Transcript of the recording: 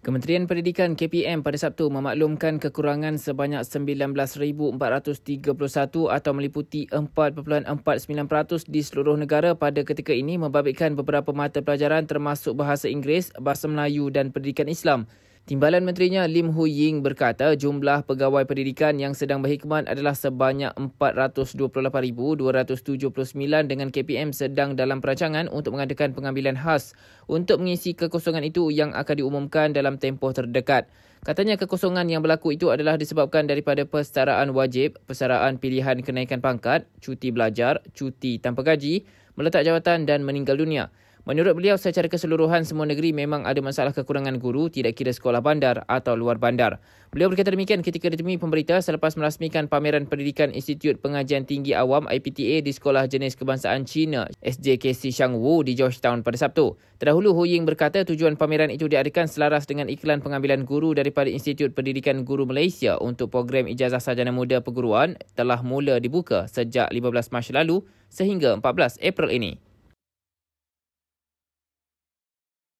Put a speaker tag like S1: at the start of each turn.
S1: Kementerian Pendidikan KPM pada Sabtu memaklumkan kekurangan sebanyak 19,431 atau meliputi 4.49% di seluruh negara pada ketika ini membabitkan beberapa mata pelajaran termasuk Bahasa Inggeris, Bahasa Melayu dan Pendidikan Islam. Timbalan Menterinya Lim Hu Ying berkata jumlah pegawai pendidikan yang sedang berkhidmat adalah sebanyak 428,279 dengan KPM sedang dalam perancangan untuk mengadakan pengambilan khas untuk mengisi kekosongan itu yang akan diumumkan dalam tempoh terdekat. Katanya kekosongan yang berlaku itu adalah disebabkan daripada persetaraan wajib, persetaraan pilihan kenaikan pangkat, cuti belajar, cuti tanpa gaji, meletak jawatan dan meninggal dunia. Menurut beliau, secara keseluruhan semua negeri memang ada masalah kekurangan guru tidak kira sekolah bandar atau luar bandar. Beliau berkata demikian ketika ditemui pemberita selepas merasmikan pameran pendidikan Institut Pengajian Tinggi Awam IPTA di Sekolah Jenis Kebangsaan China SJKC Shangwu di Georgetown pada Sabtu. Terdahulu, Hu Ying berkata tujuan pameran itu diadakan selaras dengan iklan pengambilan guru daripada Institut Pendidikan Guru Malaysia untuk program Ijazah Sarjana Muda Perguruan telah mula dibuka sejak 15 Mac lalu sehingga 14 April ini.